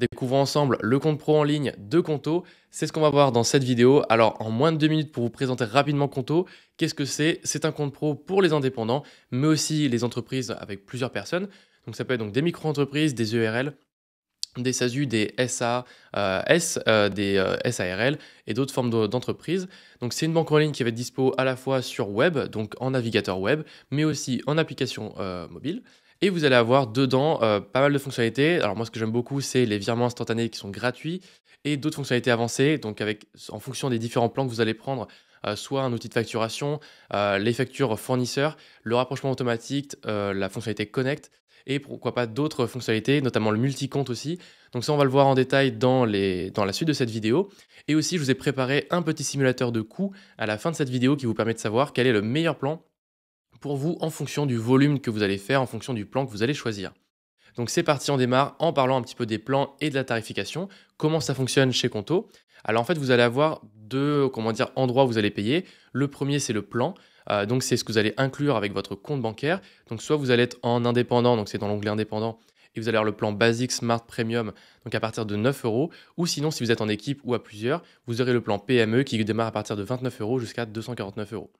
Découvrons ensemble le compte pro en ligne de Conto. C'est ce qu'on va voir dans cette vidéo. Alors, en moins de deux minutes pour vous présenter rapidement Conto, qu'est-ce que c'est C'est un compte pro pour les indépendants, mais aussi les entreprises avec plusieurs personnes. Donc, ça peut être donc des micro-entreprises, des ERL, des SASU, des SAS, euh, des euh, SARL et d'autres formes d'entreprises. Donc c'est une banque en ligne qui va être dispo à la fois sur web, donc en navigateur web, mais aussi en application euh, mobile. Et vous allez avoir dedans euh, pas mal de fonctionnalités. Alors moi, ce que j'aime beaucoup, c'est les virements instantanés qui sont gratuits et d'autres fonctionnalités avancées. Donc avec, en fonction des différents plans que vous allez prendre, euh, soit un outil de facturation, euh, les factures fournisseurs, le rapprochement automatique, la fonctionnalité Connect et pourquoi pas d'autres fonctionnalités, notamment le multi-compte aussi. Donc ça, on va le voir en détail dans, les, dans la suite de cette vidéo. Et aussi, je vous ai préparé un petit simulateur de coûts à la fin de cette vidéo qui vous permet de savoir quel est le meilleur plan pour vous en fonction du volume que vous allez faire, en fonction du plan que vous allez choisir. Donc c'est parti, on démarre en parlant un petit peu des plans et de la tarification, comment ça fonctionne chez Conto. Alors en fait, vous allez avoir deux comment dire, endroits où vous allez payer. Le premier, c'est le plan. Euh, donc c'est ce que vous allez inclure avec votre compte bancaire. Donc soit vous allez être en indépendant, donc c'est dans l'onglet indépendant, et vous allez avoir le plan Basic Smart Premium, donc à partir de 9 euros. Ou sinon, si vous êtes en équipe ou à plusieurs, vous aurez le plan PME qui démarre à partir de 29 euros jusqu'à 249 euros.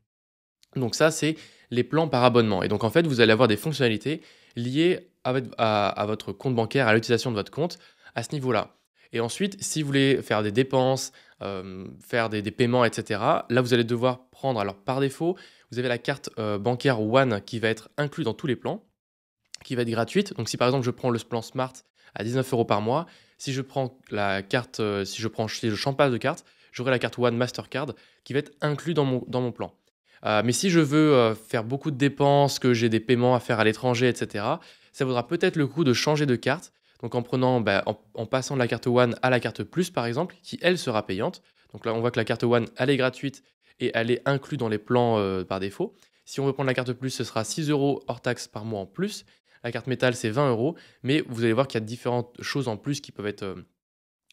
Donc ça, c'est les plans par abonnement. Et donc en fait, vous allez avoir des fonctionnalités liées à, votre compte bancaire, à l'utilisation de votre compte à ce niveau-là. Et ensuite, si vous voulez faire des dépenses, euh, faire des, paiements, etc., là, vous allez devoir prendre, alors par défaut, vous avez la carte euh, bancaire One qui va être inclue dans tous les plans, qui va être gratuite. Donc si par exemple je prends le plan Smart à 19 euros par mois, si je prends la carte, euh, si je prends, je de carte, j'aurai la carte One Mastercard qui va être inclue dans mon plan. Euh, mais si je veux euh, faire beaucoup de dépenses, que j'ai des paiements à faire à l'étranger, etc., ça vaudra peut-être le coup de changer de carte. Donc en prenant, bah, en, passant de la carte One à la carte Plus par exemple, qui elle sera payante. Donc là, on voit que la carte One, elle est gratuite et elle est inclue dans les plans euh, par défaut. Si on veut prendre la carte Plus, ce sera 6 euros hors taxe par mois en plus. La carte métal, c'est 20 euros. Mais vous allez voir qu'il y a différentes choses en plus qui peuvent être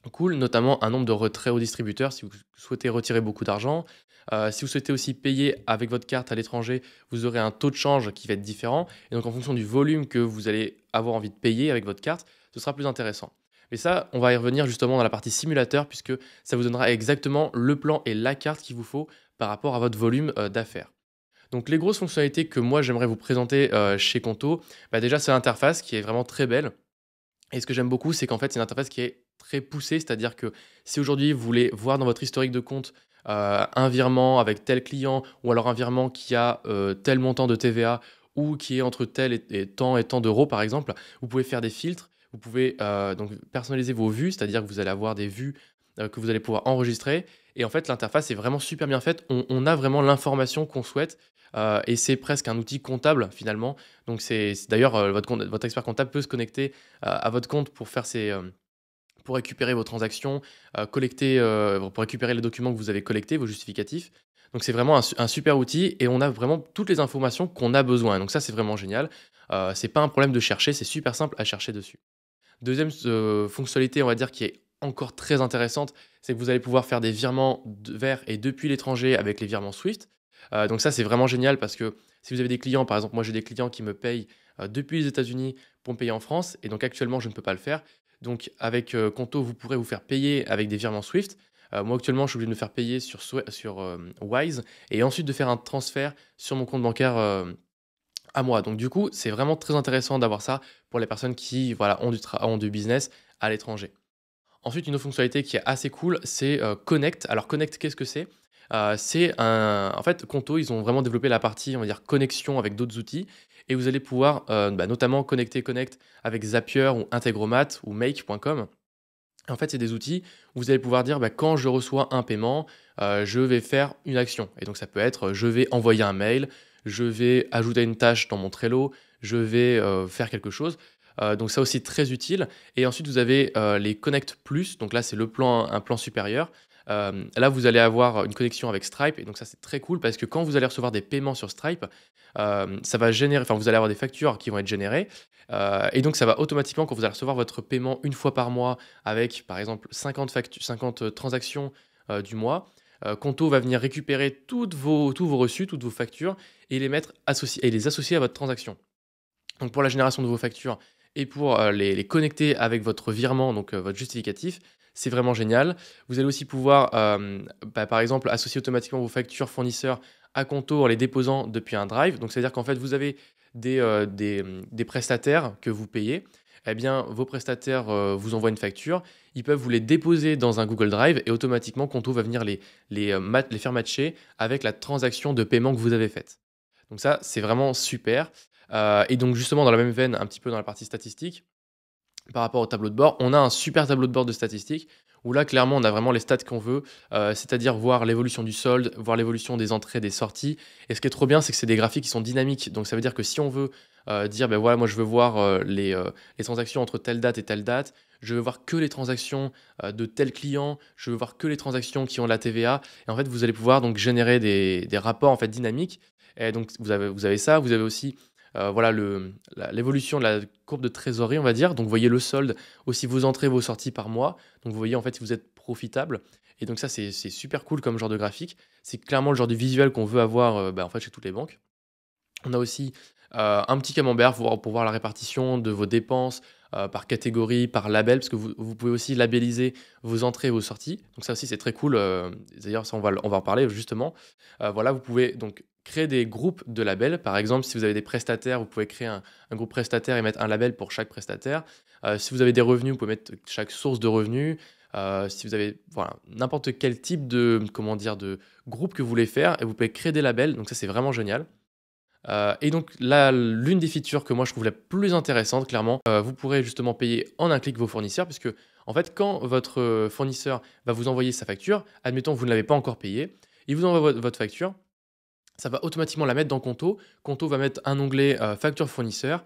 cool, notamment un nombre de retraits au distributeur si vous souhaitez retirer beaucoup d'argent. Euh, si vous souhaitez aussi payer avec votre carte à l'étranger, vous aurez un taux de change qui va être différent. Et donc en fonction du volume que vous allez avoir envie de payer avec votre carte, ce sera plus intéressant. Mais ça, on va y revenir justement dans la partie simulateur, puisque ça vous donnera exactement le plan et la carte qu'il vous faut par rapport à votre volume euh, d'affaires. Donc les grosses fonctionnalités que moi j'aimerais vous présenter euh, chez Conto, bah, déjà c'est l'interface qui est vraiment très belle. Et ce que j'aime beaucoup, c'est qu'en fait c'est une interface qui est très poussé, c'est-à-dire que si aujourd'hui vous voulez voir dans votre historique de compte euh, un virement avec tel client ou alors un virement qui a euh, tel montant de TVA ou qui est entre tel et, tant et tant d'euros par exemple, vous pouvez faire des filtres, vous pouvez euh, donc personnaliser vos vues, c'est-à-dire que vous allez avoir des vues euh, que vous allez pouvoir enregistrer et en fait l'interface est vraiment super bien faite, on, a vraiment l'information qu'on souhaite et c'est presque un outil comptable finalement. Donc c'est d'ailleurs votre, votre expert comptable peut se connecter à votre compte pour faire ses, pour récupérer vos transactions, euh, collecter, euh, pour récupérer les documents que vous avez collectés, vos justificatifs. Donc c'est vraiment un, super outil et on a vraiment toutes les informations qu'on a besoin. Donc ça c'est vraiment génial. Euh, c'est pas un problème de chercher, c'est super simple à chercher dessus. Deuxième fonctionnalité, on va dire qui est encore très intéressante, c'est que vous allez pouvoir faire des virements vers et depuis l'étranger avec les virements Swift. donc ça c'est vraiment génial parce que si vous avez des clients, par exemple moi j'ai des clients qui me payent depuis les États-Unis pour me payer en France et donc actuellement je ne peux pas le faire. Donc avec euh, Conto, vous pourrez vous faire payer avec des virements Swift. Euh, moi actuellement, je suis obligé de me faire payer sur, euh, Wise et ensuite de faire un transfert sur mon compte bancaire à moi. Donc du coup, c'est vraiment très intéressant d'avoir ça pour les personnes qui voilà, ont, du ont du business à l'étranger. Ensuite, une autre fonctionnalité qui est assez cool, c'est Connect. Alors Connect, qu'est-ce que c'est euh, c'est un, en fait, Conto, ils ont vraiment développé la partie, on va dire, connexion avec d'autres outils. Et vous allez pouvoir euh, bah, notamment connecter Connect avec Zapier ou Integromat ou Make.com. En fait, c'est des outils où vous allez pouvoir dire bah, quand je reçois un paiement, euh, je vais faire une action. Et donc, ça peut être je vais envoyer un mail, je vais ajouter une tâche dans mon Trello, je vais faire quelque chose. donc ça aussi très utile. Et ensuite vous avez les Connect Plus, donc là c'est un plan supérieur euh, là, vous allez avoir une connexion avec Stripe. Et donc, ça, c'est très cool parce que quand vous allez recevoir des paiements sur Stripe, euh, ça va générer, enfin, vous allez avoir des factures qui vont être générées. Euh, et donc, ça va automatiquement, quand vous allez recevoir votre paiement une fois par mois avec, par exemple, 50, transactions du mois, Conto va venir récupérer tous vos reçus, toutes vos factures et les, mettre associés, et les associer à votre transaction. Donc, pour la génération de vos factures, et pour les, connecter avec votre virement, donc votre justificatif, c'est vraiment génial. Vous allez aussi pouvoir, euh, bah, par exemple, associer automatiquement vos factures fournisseurs à Conto en les déposant depuis un Drive. Donc, c'est-à-dire qu'en fait, vous avez des, euh, prestataires que vous payez. Eh bien, vos prestataires euh, vous envoient une facture. Ils peuvent vous les déposer dans un Google Drive et automatiquement, Conto va venir les, les, faire matcher avec la transaction de paiement que vous avez faite. Donc ça, c'est vraiment super. et donc justement, dans la même veine, un petit peu dans la partie statistique, par rapport au tableau de bord. On a un super tableau de bord de statistiques où là, clairement, on a vraiment les stats qu'on veut, euh, c'est-à-dire voir l'évolution du solde, voir l'évolution des entrées, des sorties. Et ce qui est trop bien, c'est que c'est des graphiques qui sont dynamiques. Donc ça veut dire que si on veut euh, dire, ben voilà, moi je veux voir euh, les, les, transactions entre telle date et telle date, je veux voir que les transactions de tel client, je veux voir que les transactions qui ont la TVA. Et en fait, vous allez pouvoir donc générer des, rapports en fait dynamiques. Et donc vous avez, vous avez ça, vous avez aussi euh, voilà l'évolution de la courbe de trésorerie, on va dire. Donc vous voyez le solde, aussi vos entrées, vos sorties par mois. Donc vous voyez en fait si vous êtes profitable. Et donc ça, c'est super cool comme genre de graphique. C'est clairement le genre de visuel qu'on veut avoir euh, bah, en fait, chez toutes les banques. On a aussi euh, un petit camembert pour, pour, voir la répartition de vos dépenses, euh, par catégorie, par label, parce que vous, pouvez aussi labelliser vos entrées et vos sorties. Donc ça aussi c'est très cool. Euh, d'ailleurs ça on va, en parler justement. Euh, voilà, vous pouvez donc créer des groupes de labels. Par exemple, si vous avez des prestataires, vous pouvez créer un, groupe prestataire et mettre un label pour chaque prestataire. si vous avez des revenus, vous pouvez mettre chaque source de revenus. si vous avez voilà n'importe quel type de comment dire de groupe que vous voulez faire et vous pouvez créer des labels. Donc ça c'est vraiment génial. Euh, et donc là, l'une des features que moi je trouve la plus intéressante, clairement, euh, vous pourrez justement payer en un clic vos fournisseurs, puisque en fait, quand votre fournisseur va vous envoyer sa facture, admettons que vous ne l'avez pas encore payé, il vous envoie votre facture, ça va automatiquement la mettre dans Conto. Conto va mettre un onglet euh, facture fournisseur,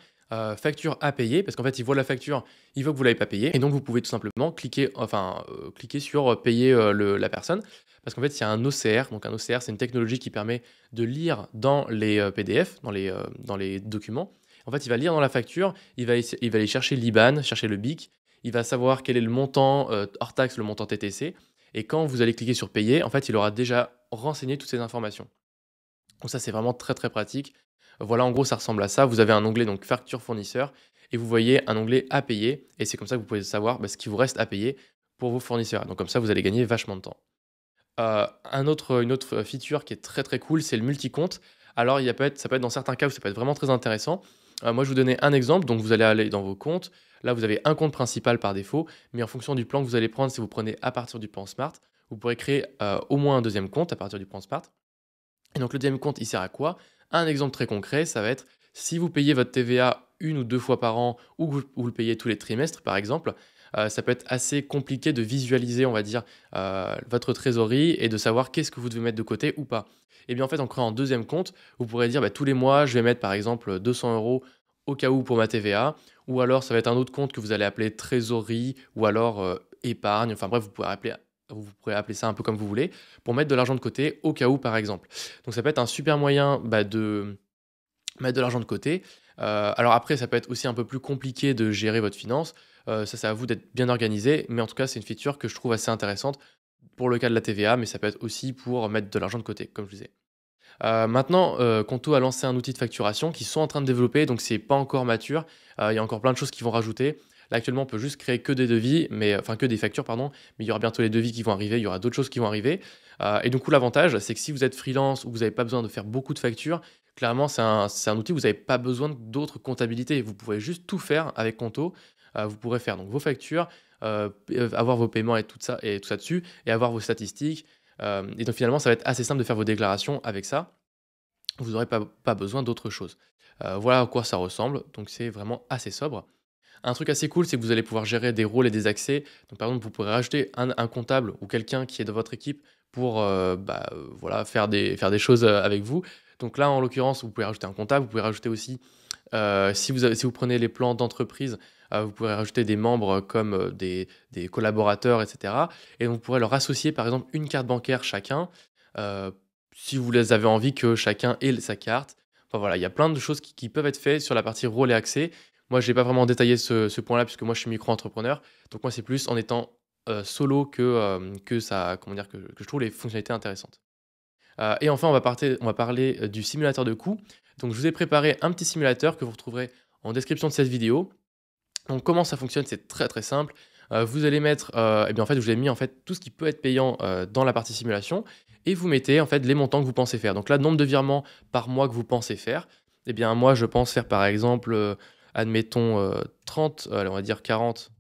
facture à payer, parce qu'en fait, il voit la facture, il voit que vous ne l'avez pas payée. Et donc, vous pouvez tout simplement cliquer, enfin, cliquer sur payer la personne parce qu'en fait, il y a un OCR. Donc, un OCR, c'est une technologie qui permet de lire dans les euh, PDF, euh, dans les, documents. En fait, il va lire dans la facture, il va, aller chercher l'IBAN, chercher le BIC, il va savoir quel est le montant euh, hors taxe, le montant TTC. Et quand vous allez cliquer sur payer, en fait, il aura déjà renseigné toutes ces informations. Donc ça, c'est vraiment très très pratique. Voilà, en gros, ça ressemble à ça. Vous avez un onglet donc facture fournisseur et vous voyez un onglet à payer. Et c'est comme ça que vous pouvez savoir bah, ce qui vous reste à payer pour vos fournisseurs. Donc comme ça, vous allez gagner vachement de temps. Euh, un autre, une autre feature qui est très très cool, c'est le multi-compte. Alors, il y a peut être, ça peut être dans certains cas où ça peut être vraiment très intéressant. Euh, moi, je vous donnais un exemple. Donc, vous allez aller dans vos comptes. Là, vous avez un compte principal par défaut, mais en fonction du plan que vous allez prendre, si vous prenez à partir du plan Smart, vous pourrez créer euh, au moins un deuxième compte à partir du plan Smart. Et donc, le deuxième compte, il sert à quoi Un exemple très concret, ça va être si vous payez votre TVA une ou deux fois par an ou vous le payez tous les trimestres, par exemple, euh, ça peut être assez compliqué de visualiser, on va dire, euh, votre trésorerie et de savoir qu'est-ce que vous devez mettre de côté ou pas. Et eh bien en fait, en créant un deuxième compte, vous pourrez dire bah, tous les mois, je vais mettre par exemple 200 euros au cas où pour ma TVA, ou alors ça va être un autre compte que vous allez appeler trésorerie ou alors euh, épargne. Enfin bref, vous pourrez appeler ça un peu comme vous voulez, pour mettre de l'argent de côté au cas où par exemple. Donc ça peut être un super moyen bah, de mettre de l'argent de côté. alors après, ça peut être aussi un peu plus compliqué de gérer votre finance. Euh, ça, c'est à vous d'être bien organisé. Mais en tout cas, c'est une feature que je trouve assez intéressante pour le cas de la TVA, mais ça peut être aussi pour mettre de l'argent de côté, comme je disais. Euh, maintenant, euh, Conto a lancé un outil de facturation qu'ils sont en train de développer, donc c'est pas encore mature. Il y a encore plein de choses qu'ils vont rajouter. Là, actuellement, on peut juste créer que des devis, mais enfin que des factures, pardon. Mais il y aura bientôt les devis qui vont arriver, il y aura d'autres choses qui vont arriver. et donc, l'avantage, c'est que si vous êtes freelance ou vous n'avez pas besoin de faire beaucoup de factures, clairement, c'est un, un, outil où vous n'avez pas besoin d'autres comptabilités. Vous pouvez juste tout faire avec Conto. Euh, vous pourrez faire donc vos factures, euh, avoir vos paiements et tout ça, et tout ça dessus, et avoir vos statistiques. Euh, et donc finalement, ça va être assez simple de faire vos déclarations avec ça. Vous n'aurez pas, besoin d'autre chose. voilà à quoi ça ressemble. Donc c'est vraiment assez sobre. Un truc assez cool, c'est que vous allez pouvoir gérer des rôles et des accès. Donc, par exemple, vous pourrez rajouter un, comptable ou quelqu'un qui est de votre équipe pour bah, voilà, faire, des, faire des choses avec vous. Donc là, en l'occurrence, vous pouvez rajouter un comptable, vous pouvez rajouter aussi euh, si, vous prenez les plans d'entreprise, euh, vous pourrez rajouter des membres comme euh, des, collaborateurs, etc. Et vous pourrez leur associer, par exemple, une carte bancaire chacun, si vous les avez envie que chacun ait sa carte. Enfin voilà, il y a plein de choses qui, peuvent être faites sur la partie rôle et accès. Moi, je n'ai pas vraiment détaillé ce, point-là, puisque moi, je suis micro-entrepreneur. Donc, moi, c'est plus en étant solo que, ça, dire, je trouve les fonctionnalités intéressantes et enfin, on va, on va parler du simulateur de coûts. Donc je vous ai préparé un petit simulateur que vous retrouverez en description de cette vidéo. Donc comment ça fonctionne, c'est très très simple. Euh, vous allez mettre, et euh, eh bien en fait, je vous ai mis en fait tout ce qui peut être payant euh, dans la partie simulation et vous mettez en fait les montants que vous pensez faire. Donc là, nombre de virements par mois que vous pensez faire. Eh bien moi, je pense faire par exemple, admettons 30, on va dire 40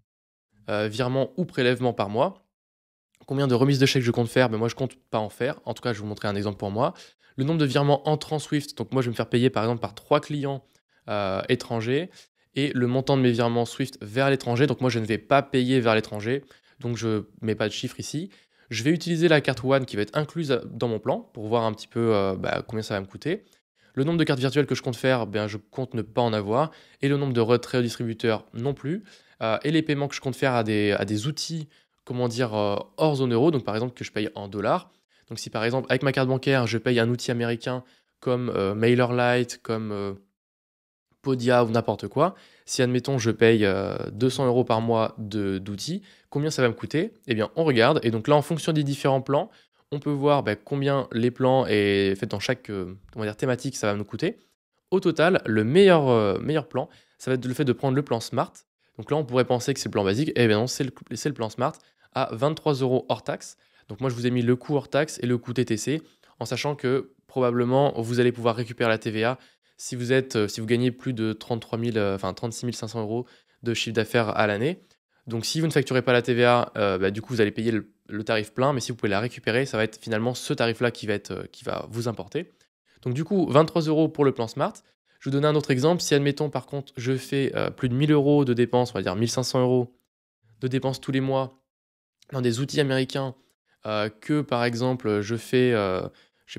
virements ou prélèvements par mois. Combien de remises de chèques je compte faire Mais ben, moi, je compte pas en faire. En tout cas, je vais vous montrer un exemple pour moi le nombre de virements entrant Swift. Donc moi, je vais me faire payer par exemple par trois clients euh, étrangers et le montant de mes virements Swift vers l'étranger. Donc moi, je ne vais pas payer vers l'étranger. Donc je ne mets pas de chiffre ici. Je vais utiliser la carte One qui va être incluse euh, dans mon plan pour voir un petit peu euh, bah, combien ça va me coûter. Le nombre de cartes virtuelles que je compte faire, ben, je compte ne pas en avoir. Et le nombre de retraits au distributeur non plus. et les paiements que je compte faire à des, à des outils, comment dire, hors zone euro. Donc par exemple que je paye en dollars donc si par exemple avec ma carte bancaire, je paye un outil américain comme euh, MailerLite, comme euh, Podia ou n'importe quoi, si admettons je paye 200 euh, euros par mois d'outils, combien ça va me coûter Eh bien on regarde, et donc là en fonction des différents plans, on peut voir bah, combien les plans et fait dans chaque thématique ça va nous coûter. Au total, le meilleur, meilleur plan, ça va être le fait de prendre le plan Smart. Donc là on pourrait penser que c'est le plan basique, eh bien non, c'est le plan Smart à 23 euros hors taxe. Donc moi, je vous ai mis le coût hors taxe et le coût TTC, en sachant que probablement, vous allez pouvoir récupérer la TVA euh, si vous, gagnez plus de 33 36 500 euros de chiffre d'affaires à l'année. Donc si vous ne facturez pas la TVA, euh, bah, du coup, vous allez payer le, tarif plein, mais si vous pouvez la récupérer, ça va être finalement ce tarif-là qui, va euh, qui va vous importer. Donc du coup, 23 euros pour le plan Smart. Je vous donne un autre exemple. Si, admettons, par contre, je fais plus de 1000 euros de dépenses, on va dire 1500 euros de dépenses tous les mois dans des outils américains euh, que par exemple je fais euh,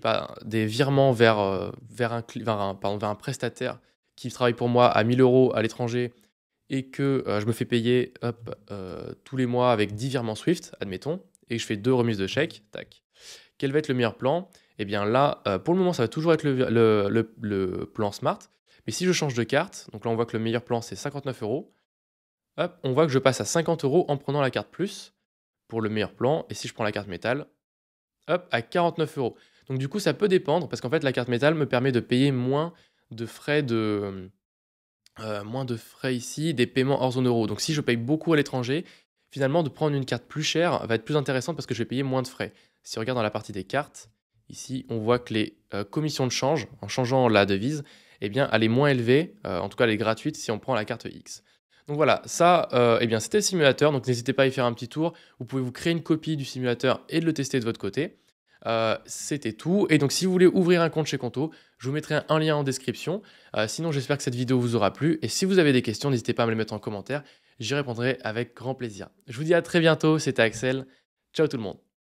pas, des virements vers, euh, vers, un, prestataire qui travaille pour moi à 1000 euros à l'étranger et que je me fais payer tous les mois avec 10 virements Swift, admettons, et je fais deux remises de chèques, tac. Quel va être le meilleur plan Eh bien là, pour le moment, ça va toujours être le, plan smart. Mais si je change de carte, donc là on voit que le meilleur plan c'est 59 euros, hop, on voit que je passe à 50 euros en prenant la carte plus le meilleur plan. Et si je prends la carte métal, hop, à 49 euros. Donc du coup, ça peut dépendre parce qu'en fait, la carte métal me permet de payer moins de frais de euh, moins de frais ici des paiements hors zone euro. Donc si je paye beaucoup à l'étranger, finalement, de prendre une carte plus chère va être plus intéressant parce que je vais payer moins de frais. Si on regarde dans la partie des cartes, ici, on voit que les euh, commissions de change, en changeant la devise, eh bien, elle est moins élevée, euh, en tout cas, elle est gratuite si on prend la carte X. Donc voilà, ça, euh, eh bien, c'était le simulateur. Donc n'hésitez pas à y faire un petit tour. Vous pouvez vous créer une copie du simulateur et de le tester de votre côté. Euh, c'était tout. Et donc si vous voulez ouvrir un compte chez Conto, je vous mettrai un lien en description. Euh, sinon, j'espère que cette vidéo vous aura plu. Et si vous avez des questions, n'hésitez pas à me les mettre en commentaire. J'y répondrai avec grand plaisir. Je vous dis à très bientôt. C'était Axel. Ciao tout le monde.